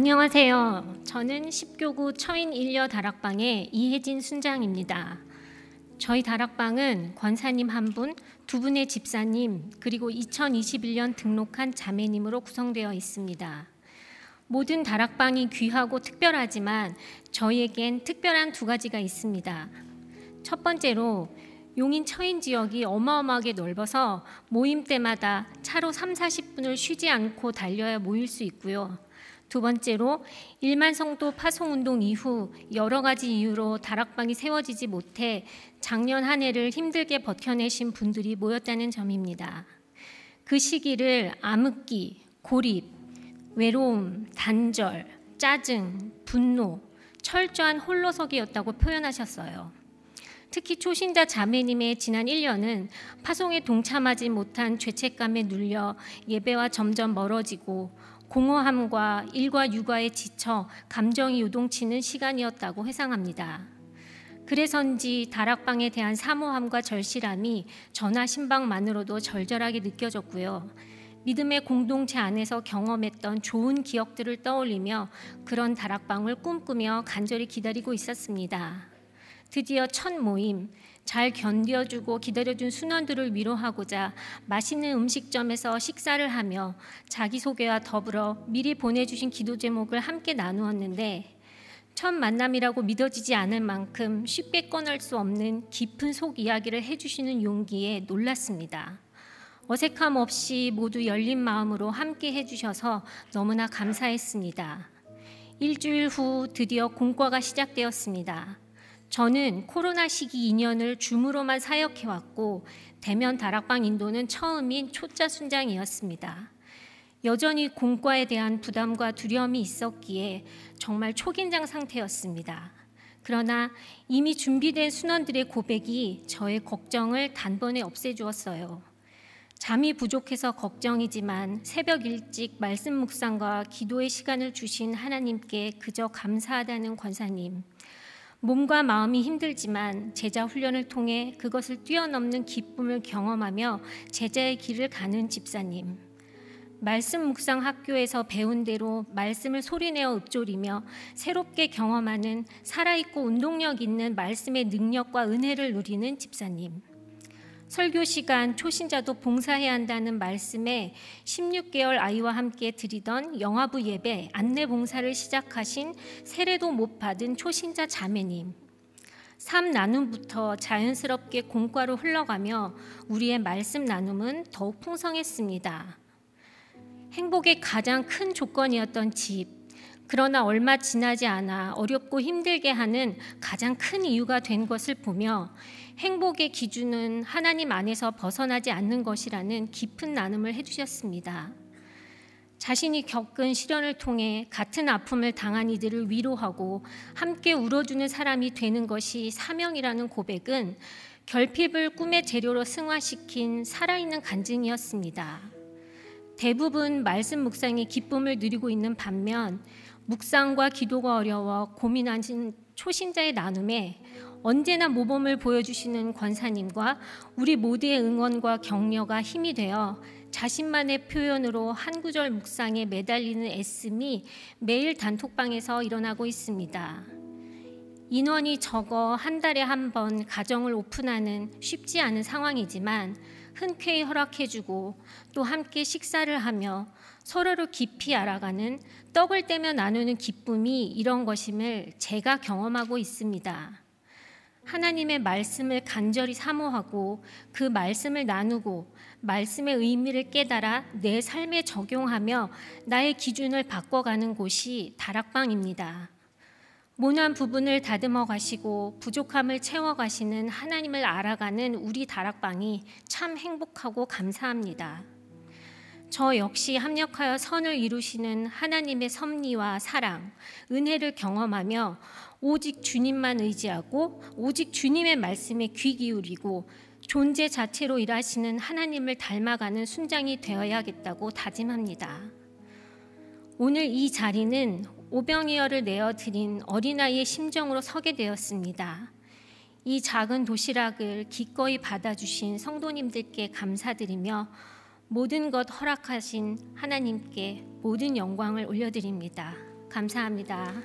안녕하세요. 저는 10교구 처인 일려 다락방의 이혜진 순장입니다. 저희 다락방은 권사님 한 분, 두 분의 집사님, 그리고 2021년 등록한 자매님으로 구성되어 있습니다. 모든 다락방이 귀하고 특별하지만 저희에겐 특별한 두 가지가 있습니다. 첫 번째로 용인 처인 지역이 어마어마하게 넓어서 모임 때마다 차로 3, 40분을 쉬지 않고 달려야 모일 수 있고요. 두 번째로 일만 성도 파송 운동 이후 여러 가지 이유로 다락방이 세워지지 못해 작년 한 해를 힘들게 버텨내신 분들이 모였다는 점입니다. 그 시기를 암흑기, 고립, 외로움, 단절, 짜증, 분노, 철저한 홀로서기였다고 표현하셨어요. 특히 초신자 자매님의 지난 1년은 파송에 동참하지 못한 죄책감에 눌려 예배와 점점 멀어지고 공허함과 일과 육아에 지쳐 감정이 요동치는 시간이었다고 회상합니다. 그래서인지 다락방에 대한 사모함과 절실함이 전화 신방만으로도 절절하게 느껴졌고요. 믿음의 공동체 안에서 경험했던 좋은 기억들을 떠올리며 그런 다락방을 꿈꾸며 간절히 기다리고 있었습니다. 드디어 첫 모임, 잘 견뎌주고 기다려준 순원들을 위로하고자 맛있는 음식점에서 식사를 하며 자기소개와 더불어 미리 보내주신 기도 제목을 함께 나누었는데 첫 만남이라고 믿어지지 않을 만큼 쉽게 꺼낼 수 없는 깊은 속 이야기를 해주시는 용기에 놀랐습니다. 어색함 없이 모두 열린 마음으로 함께 해주셔서 너무나 감사했습니다. 일주일 후 드디어 공과가 시작되었습니다. 저는 코로나 시기 2년을 줌으로만 사역해왔고 대면 다락방 인도는 처음인 초짜 순장이었습니다. 여전히 공과에 대한 부담과 두려움이 있었기에 정말 초긴장 상태였습니다. 그러나 이미 준비된 순원들의 고백이 저의 걱정을 단번에 없애주었어요. 잠이 부족해서 걱정이지만 새벽 일찍 말씀 묵상과 기도의 시간을 주신 하나님께 그저 감사하다는 권사님. 몸과 마음이 힘들지만 제자 훈련을 통해 그것을 뛰어넘는 기쁨을 경험하며 제자의 길을 가는 집사님. 말씀 묵상 학교에서 배운 대로 말씀을 소리내어 읊조리며 새롭게 경험하는 살아있고 운동력 있는 말씀의 능력과 은혜를 누리는 집사님. 설교 시간 초신자도 봉사해야 한다는 말씀에 16개월 아이와 함께 드리던 영화부 예배 안내 봉사를 시작하신 세례도 못 받은 초신자 자매님. 삶 나눔부터 자연스럽게 공과로 흘러가며 우리의 말씀 나눔은 더욱 풍성했습니다. 행복의 가장 큰 조건이었던 집, 그러나 얼마 지나지 않아 어렵고 힘들게 하는 가장 큰 이유가 된 것을 보며 행복의 기준은 하나님 안에서 벗어나지 않는 것이라는 깊은 나눔을 해주셨습니다. 자신이 겪은 시련을 통해 같은 아픔을 당한 이들을 위로하고 함께 울어주는 사람이 되는 것이 사명이라는 고백은 결핍을 꿈의 재료로 승화시킨 살아있는 간증이었습니다. 대부분 말씀 묵상의 기쁨을 누리고 있는 반면 묵상과 기도가 어려워 고민하신 초신자의 나눔에 언제나 모범을 보여주시는 권사님과 우리 모두의 응원과 격려가 힘이 되어 자신만의 표현으로 한 구절 묵상에 매달리는 애씀이 매일 단톡방에서 일어나고 있습니다. 인원이 적어 한 달에 한 번 가정을 오픈하는 쉽지 않은 상황이지만 흔쾌히 허락해주고 또 함께 식사를 하며 서로를 깊이 알아가는 떡을 떼며 나누는 기쁨이 이런 것임을 제가 경험하고 있습니다. 하나님의 말씀을 간절히 사모하고 그 말씀을 나누고 말씀의 의미를 깨달아 내 삶에 적용하며 나의 기준을 바꿔가는 곳이 다락방입니다. 모난 부분을 다듬어 가시고 부족함을 채워 가시는 하나님을 알아가는 우리 다락방이 참 행복하고 감사합니다. 저 역시 합력하여 선을 이루시는 하나님의 섭리와 사랑, 은혜를 경험하며 오직 주님만 의지하고 오직 주님의 말씀에 귀 기울이고 존재 자체로 일하시는 하나님을 닮아가는 순장이 되어야겠다고 다짐합니다. 오늘 이 자리는 오병이어를 내어 드린 어린아이의 심정으로 서게 되었습니다. 이 작은 도시락을 기꺼이 받아주신 성도님들께 감사드리며 모든 것 허락하신 하나님께 모든 영광을 올려드립니다. 감사합니다.